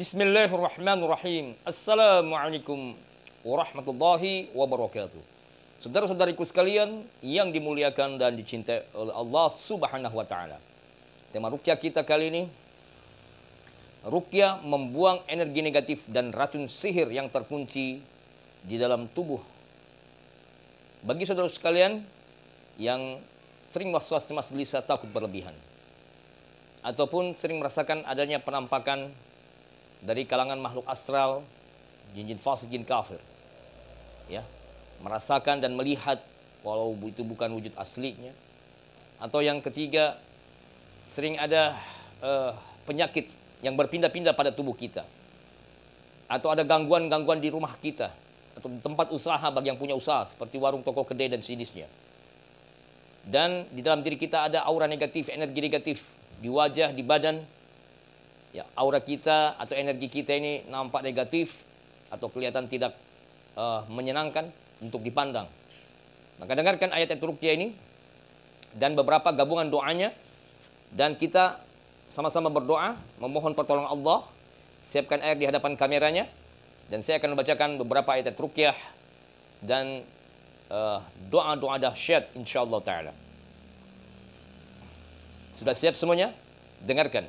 Bismillahirrahmanirrahim. Assalamualaikum warahmatullahi wabarakatuh. Saudara-saudariku sekalian yang dimuliakan dan dicintai oleh Allah Subhanahu wa taala. Tema rukyah kita kali ini rukyah membuang energi negatif dan racun sihir yang terkunci di dalam tubuh. Bagi saudara sekalian yang sering was-was cemas gelisah takut berlebihan ataupun sering merasakan adanya penampakan dari kalangan makhluk astral, jin-jin fasik, jin kafir. Ya, merasakan dan melihat walau itu bukan wujud aslinya. Atau yang ketiga, sering ada uh, penyakit yang berpindah-pindah pada tubuh kita. Atau ada gangguan-gangguan di rumah kita atau tempat usaha bagi yang punya usaha seperti warung, toko, kedai dan sinisnya. Dan di dalam diri kita ada aura negatif, energi negatif di wajah, di badan, ya, aura kita atau energi kita ini nampak negatif atau kelihatan tidak uh, menyenangkan untuk dipandang. Maka dengarkan ayat ayat rukyah ini dan beberapa gabungan doanya dan kita sama-sama berdoa memohon pertolongan Allah. Siapkan air di hadapan kameranya dan saya akan membacakan beberapa ayat rukyah dan eh, doa-doa dahsyat insyaallah taala. Sudah siap semuanya? Dengarkan.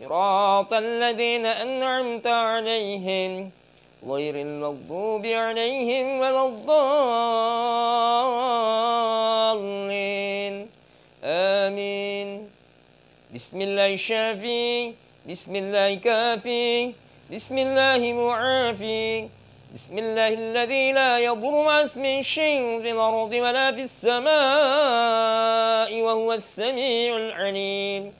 صراط الذين أنعمت عليهم غير المغضوب عليهم ولا الضالين آمين بسم الله الشافي بسم الله كافي بسم الله معافي بسم الله الذي لا يضر مع اسم شيء في الأرض ولا في السماء وهو السميع العليم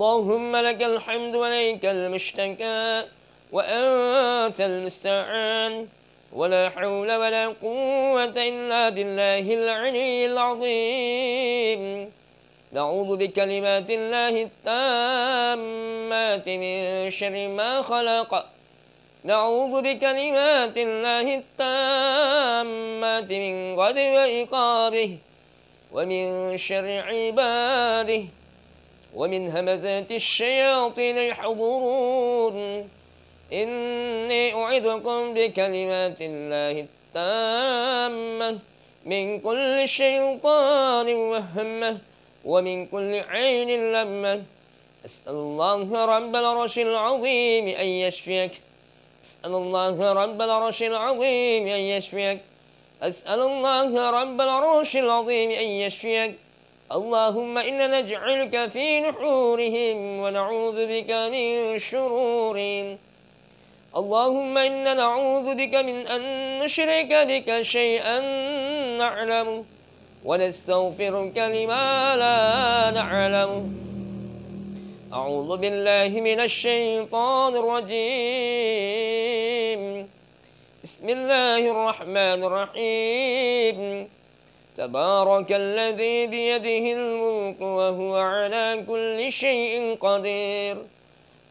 اللهم لك الحمد وليك المشتكى وأنت المستعان ولا حول ولا قوة إلا بالله العلي العظيم نعوذ بكلمات الله التامات من شر ما خلق نعوذ بكلمات الله التامات من غضب وإقابه ومن شر عباده ومن همزات الشياطين يحضرون إني أعذكم بكلمات الله التامة من كل شيطان وهمة ومن كل عين لمة أسأل الله رب العرش العظيم أن يشفيك أسأل الله رب العرش العظيم أن يشفيك أسأل الله رب العرش العظيم أن يشفيك اللهم إنا نجعلك في نحورهم ونعوذ بك من شرورهم اللهم إنا نعوذ بك من أن نشرك بك شيئا نعلمه ونستغفرك لما لا نعلمه أعوذ بالله من الشيطان الرجيم بسم الله الرحمن الرحيم تبارك الذي بيده الملك وهو على كل شيء قدير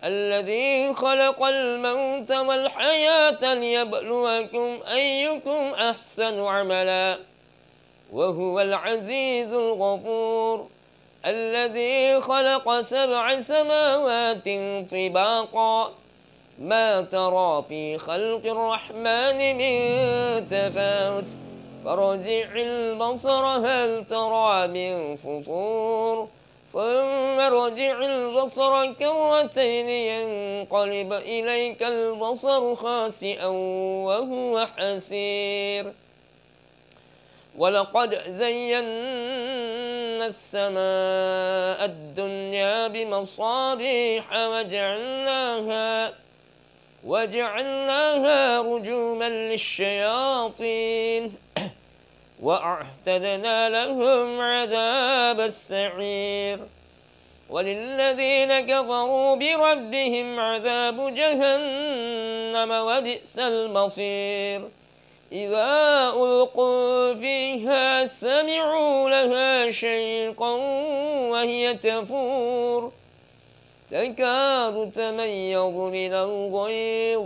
الذي خلق الموت والحياة ليبلوكم أيكم أحسن عملا وهو العزيز الغفور الذي خلق سبع سماوات طباقا ما ترى في خلق الرحمن من تفاوت فارجع البصر هل ترى من فطور ثم ارجع البصر كرتين ينقلب إليك البصر خاسئا وهو حسير ولقد زينا السماء الدنيا بمصابيح وجعلناها وجعلناها رجوما للشياطين وأعتدنا لهم عذاب السعير وللذين كفروا بربهم عذاب جهنم وبئس المصير إذا ألقوا فيها سمعوا لها شيقا وهي تفور تكاد تميض من الغيظ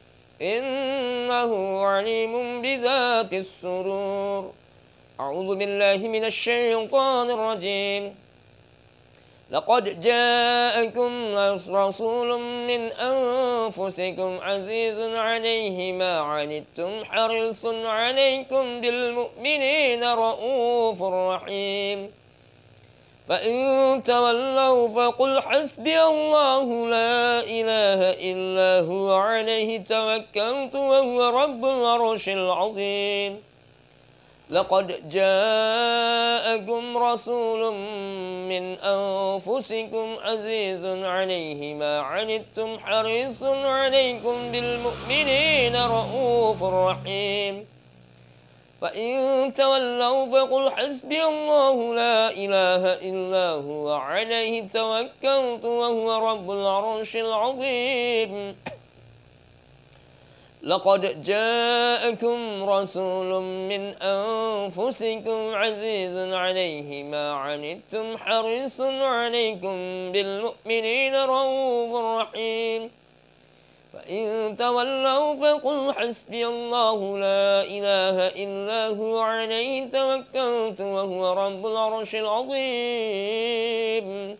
إنه عليم بذات السرور أعوذ بالله من الشيطان الرجيم لقد جاءكم رسول من أنفسكم عزيز عليه ما عنتم حريص عليكم بالمؤمنين رؤوف رحيم فإن تولوا فقل حسبي الله لا إله إلا هو عليه توكلت وهو رب العرش العظيم لقد جاءكم رسول من أنفسكم عزيز عليه ما عنتم حريص عليكم بالمؤمنين رؤوف رحيم فإن تولوا فقل حسبي الله لا إله إلا هو عليه توكلت وهو رب العرش العظيم لقد جاءكم رسول من أنفسكم عزيز عليه ما عنتم حريص عليكم بالمؤمنين رؤوف رحيم فإن تولوا فقل حسبي الله لا إله إلا هو عليه توكلت وهو رب العرش العظيم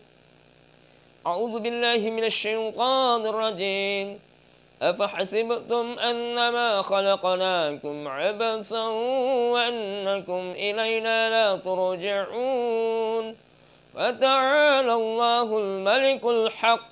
أعوذ بالله من الشيطان الرجيم أفحسبتم أنما خلقناكم عبثا وأنكم إلينا لا ترجعون فتعالى الله الملك الحق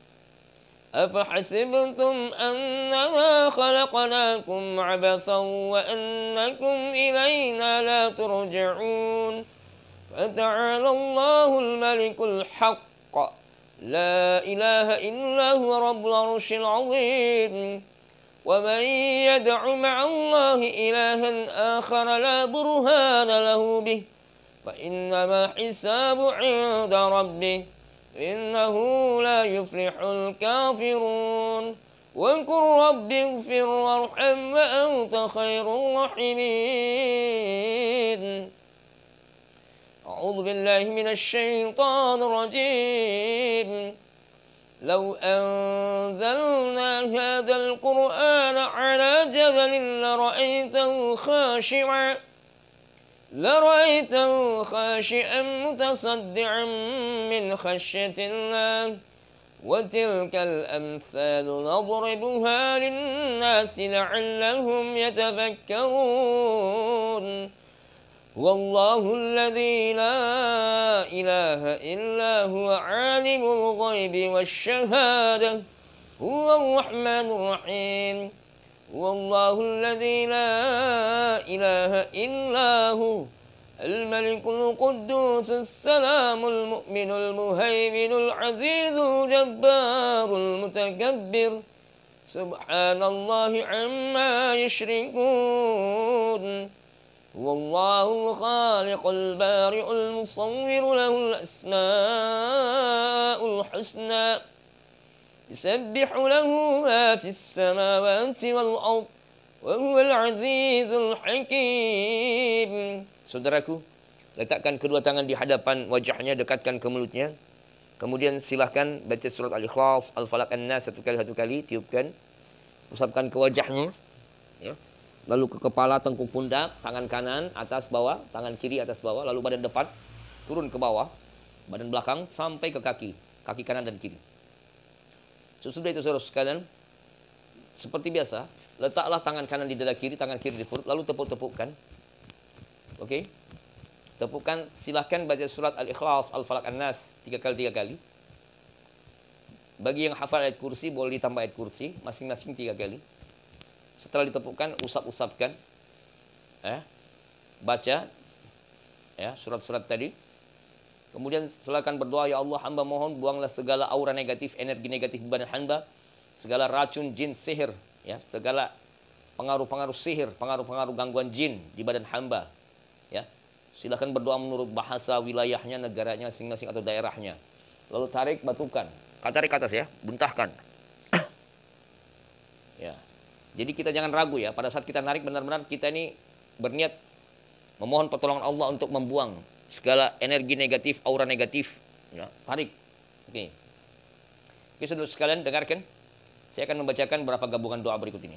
أفحسبتم أنما خلقناكم عبثا وأنكم إلينا لا ترجعون فتعالى الله الملك الحق لا إله إلا هو رب العرش العظيم ومن يدع مع الله إلها آخر لا برهان له به فإنما حساب عند ربه إنه لا يفلح الكافرون وقل رب اغفر وارحم وأنت خير الرحمين أعوذ بالله من الشيطان الرجيم لو أنزلنا هذا القرآن على جبل لرأيته خاشعاً لرأيته خاشئا متصدعا من خشية الله وتلك الأمثال نضربها للناس لعلهم يتفكرون والله الذي لا إله إلا هو عالم الغيب والشهادة هو الرحمن الرحيم والله الذي لا إله إلا هو الملك القدوس السلام المؤمن المهيمن العزيز الجبار المتكبر سبحان الله عما يشركون والله الخالق البارئ المصور له الأسماء الحسنى يسبح له ما في السماوات والأرض وهو العزيز الحكيم Saudaraku, letakkan kedua tangan di hadapan wajahnya, dekatkan ke mulutnya. Kemudian silahkan baca surat Al-Ikhlas, Al-Falaq An-Nas satu kali satu kali, tiupkan. Usapkan ke wajahnya. Ya. Lalu ke kepala, tengkuk pundak, tangan kanan, atas bawah, tangan kiri atas bawah, lalu badan depan, turun ke bawah, badan belakang sampai ke kaki, kaki kanan dan kiri. Sesudah itu saudara sekalian, seperti biasa, letaklah tangan kanan di dada kiri, tangan kiri di perut, lalu tepuk-tepukkan. Oke? Okay? Tepukkan, silahkan baca surat Al-Ikhlas, Al-Falaq, An-Nas, tiga kali, tiga kali. Bagi yang hafal ayat kursi, boleh ditambah ayat kursi, masing-masing tiga kali. Setelah ditepukkan, usap-usapkan. Eh? Baca, ya, surat-surat tadi. Kemudian silakan berdoa, ya Allah hamba mohon buanglah segala aura negatif, energi negatif badan hamba, segala racun jin sihir, ya, segala pengaruh-pengaruh sihir, pengaruh-pengaruh gangguan jin di badan hamba. Ya. Silakan berdoa menurut bahasa wilayahnya, negaranya masing-masing atau daerahnya. Lalu tarik batukan. Tarik ke atas ya, buntahkan. ya. Jadi kita jangan ragu ya, pada saat kita narik benar-benar kita ini berniat memohon pertolongan Allah untuk membuang segala energi negatif, aura negatif, ya, tarik. Oke. Oke, saudara sekalian dengarkan. Saya akan membacakan beberapa gabungan doa berikut ini.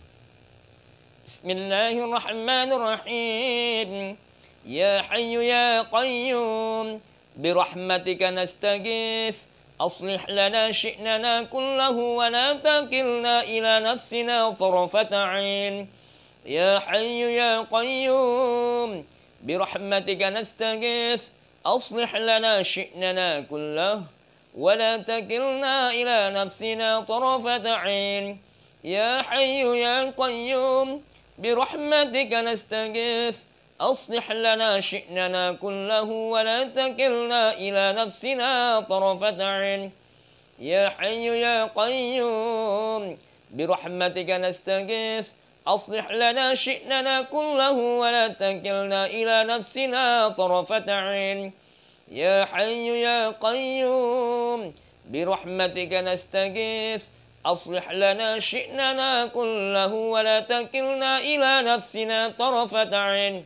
Bismillahirrahmanirrahim. Ya Hayyu ya Qayyum. Birahmatika nastaghith. أصلح لنا شئننا كله ولا تكلنا إلى ila طرفة عين ya Hayyu Ya Qayyum برحمتك نستغيث أصلح لنا شئننا كله ولا تكلنا إلى نفسنا طرفة عين يا حي يا قيوم برحمتك نستغيث أصلح لنا شئننا كله ولا تكلنا إلى نفسنا طرفة عين يا حي يا قيوم برحمتك نستغيث أصلح لنا شئننا كله ولا تكلنا إلى نفسنا طرفة عين يا حي يا قيوم برحمتك نستغيث أصلح لنا شئننا كله ولا تكلنا إلى نفسنا طرفة عين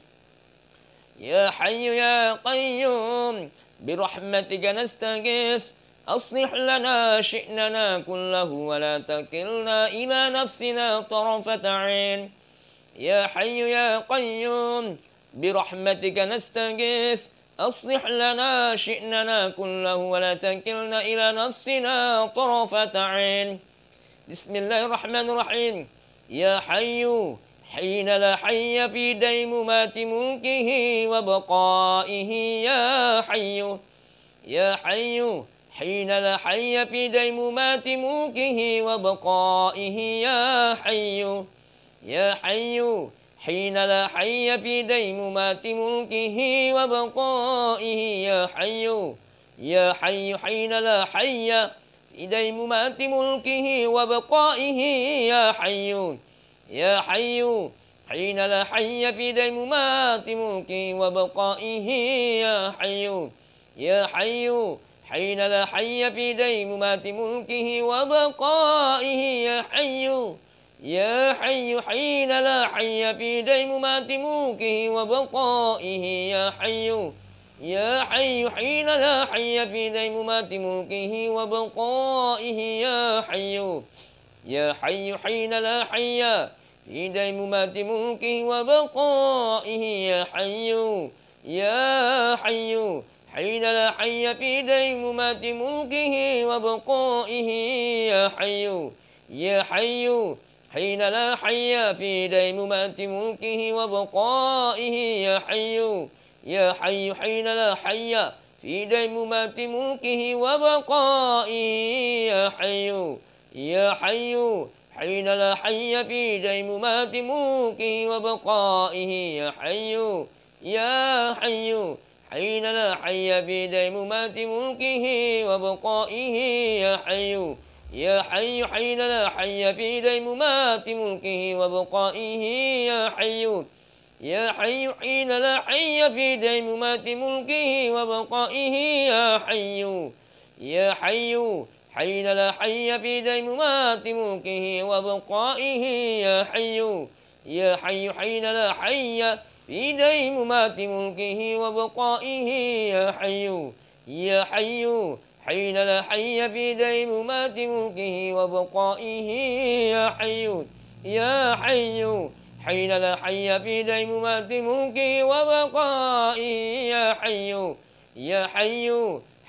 يا حي يا قيوم برحمتك نستغيث أصلح لنا شئننا كله ولا تكلنا إلى نفسنا طرفة عين يا حي يا قيوم برحمتك نستغيث أصلح لنا شئننا كله ولا تكلنا إلى نفسنا طرفة عين بسم الله الرحمن الرحيم يا حي حين لا حي في ديمومات ملكه وبقائه يا حي يا حي حين لا حي في ديمومات موكه وبقائه يا حي يا حي حين لا حي في ديمومات موكه وبقائه يا حي يا حي حين لا حي في ديمومات موكه وبقائه يا حي يا حي حين لا حي في ديمومات موكه وبقائه يا حي يا حي حين لا حي في ديم مات ملكه وبقائه يا حي يا حي حين لا حي في ديم مات ملكه وبقائه يا حي يا حي حين لا حي في ديم مات ملكه وبقائه يا حي يا حي حين لا حي في ديم مات ملكه وبقائه يا حي يا حي حين لا حي في ديمومة ملكه وبقائه يا حي يا حي حين لا حي في ديمومة ملكه وبقائه يا حي يا حي حين لا حي في ديمومة ملكه وبقائه يا حي يا حي حين لا حي في ديمومة ملكه وبقائه يا حي يا حي حين لا حي في ديمومات ملكه وبقائه يا حي يا حي حين لا حي في ديمومات ملكه وبقائه يا حي يا حي حين لا حي في ديمومات ملكه وبقائه يا حي يا حي حين لا حي في ديمومات ملكه وبقائه يا حي يا حي حين لا حي في ممات ملكه وبقائه يا حي يا حي حين لا حي في ممات ملكه وبقائه يا حي يا حي حين لا حي في ممات ملكه وبقائه يا حي يا حي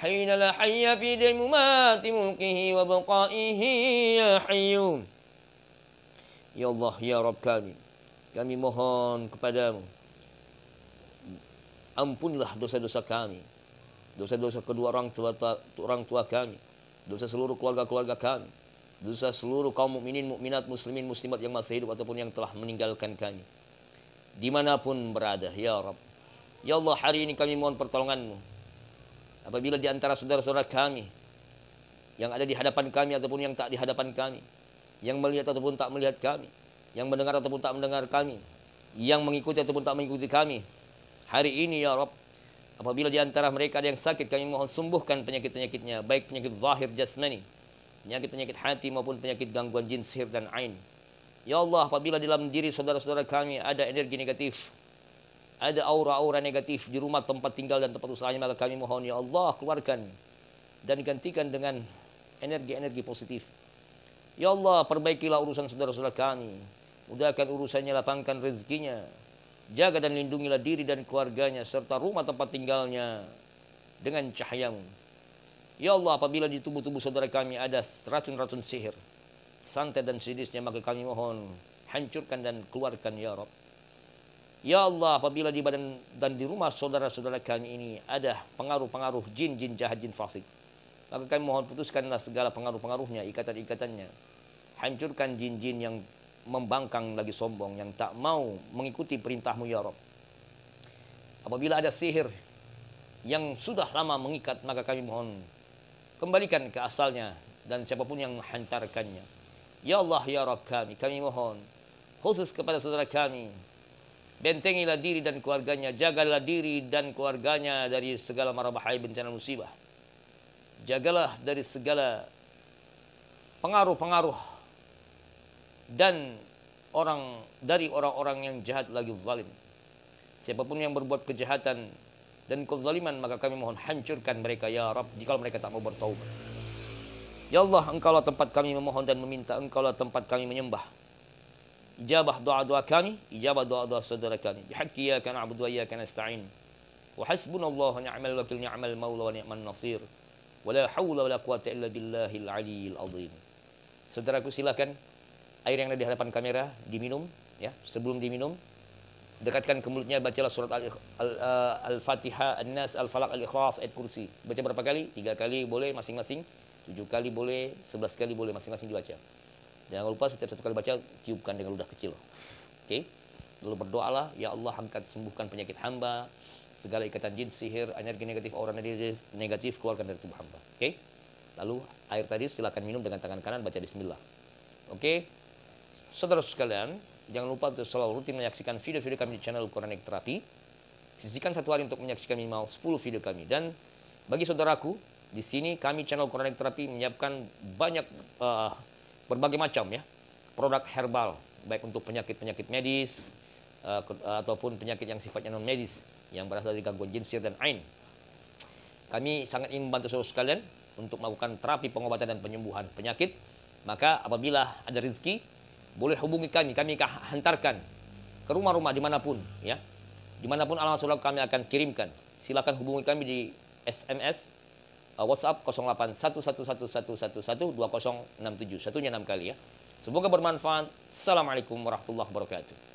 حين لا حي في ممات ملكه وبقائه يا حي يا الله يا رب كامل kami mohon kepadamu ampunilah dosa-dosa kami, dosa-dosa kedua orang tua, orang tua kami, dosa seluruh keluarga-keluarga kami, dosa seluruh kaum mukminin, mukminat, muslimin, muslimat yang masih hidup ataupun yang telah meninggalkan kami. Dimanapun berada, ya Rabb. Ya Allah, hari ini kami mohon pertolonganmu. Apabila di antara saudara-saudara kami yang ada di hadapan kami ataupun yang tak di hadapan kami, yang melihat ataupun tak melihat kami, yang mendengar ataupun tak mendengar kami, yang mengikuti ataupun tak mengikuti kami, hari ini ya Rabb apabila di antara mereka ada yang sakit kami mohon sembuhkan penyakit-penyakitnya baik penyakit zahir jasmani penyakit-penyakit hati maupun penyakit gangguan jin sihir dan ain ya Allah apabila dalam diri saudara-saudara kami ada energi negatif ada aura-aura negatif di rumah tempat tinggal dan tempat usahanya maka kami mohon ya Allah keluarkan dan gantikan dengan energi-energi positif ya Allah perbaikilah urusan saudara-saudara kami mudahkan urusannya lapangkan rezekinya Jaga dan lindungilah diri dan keluarganya serta rumah tempat tinggalnya dengan cahayamu. Ya Allah, apabila di tubuh-tubuh saudara kami ada racun-racun sihir, santet dan sidisnya, maka kami mohon hancurkan dan keluarkan ya Rob Ya Allah, apabila di badan dan di rumah saudara-saudara kami ini ada pengaruh-pengaruh jin, jin jahat, jin fasik, maka kami mohon putuskanlah segala pengaruh-pengaruhnya, ikatan-ikatannya. Hancurkan jin-jin yang membangkang lagi sombong, yang tak mau mengikuti perintahmu ya Rob. Apabila ada sihir yang sudah lama mengikat, maka kami mohon kembalikan ke asalnya dan siapapun yang menghantarkannya. Ya Allah, ya Rob kami, kami mohon khusus kepada saudara kami, Bentengilah diri dan keluarganya, jagalah diri dan keluarganya dari segala mara bahaya bencana musibah. Jagalah dari segala pengaruh-pengaruh dan orang dari orang-orang yang jahat lagi zalim. Siapapun yang berbuat kejahatan dan kezaliman maka kami mohon hancurkan mereka ya Rabb jika mereka tak mau bertaubat. Ya Allah, Engkaulah tempat kami memohon dan meminta, Engkaulah tempat kami menyembah. Ijabah doa-doa kami, ijabah doa-doa saudara kami. Bihaqqi ya kana abudu wa iyyaka nasta'in. Wa hasbunallahu ni'mal wakil ni'mal maula wa ni'man nasir. Wa la hawla wa la quwata illa billahil aliyyil azim. Saudaraku silakan. air yang ada di hadapan kamera diminum ya sebelum diminum dekatkan ke mulutnya bacalah surat uh, al-fatihah an-nas al-falaq al-ikhlas ayat kursi baca berapa kali tiga kali boleh masing-masing tujuh kali boleh sebelas kali boleh masing-masing dibaca jangan lupa setiap satu kali baca tiupkan dengan ludah kecil oke okay? lalu berdoalah ya Allah angkat sembuhkan penyakit hamba segala ikatan jin sihir energi negatif orang negatif, negatif keluarkan dari tubuh hamba oke okay? lalu air tadi silakan minum dengan tangan kanan baca bismillah oke okay? Saudara sekalian, jangan lupa untuk selalu rutin menyaksikan video-video kami di channel Quranic Terapi. Sisihkan satu hari untuk menyaksikan minimal 10 video kami. Dan bagi saudaraku, di sini kami channel Quranic Terapi menyiapkan banyak uh, berbagai macam ya produk herbal, baik untuk penyakit-penyakit medis uh, ataupun penyakit yang sifatnya non medis yang berasal dari gangguan jinsir dan ain. Kami sangat ingin membantu saudara sekalian untuk melakukan terapi pengobatan dan penyembuhan penyakit. Maka apabila ada rezeki, boleh hubungi kami, kami akan hantarkan ke rumah-rumah dimanapun, ya. Dimanapun alamat surat kami akan kirimkan. Silakan hubungi kami di SMS uh, WhatsApp 081111112067. Satunya enam kali ya. Semoga bermanfaat. Assalamualaikum warahmatullahi wabarakatuh.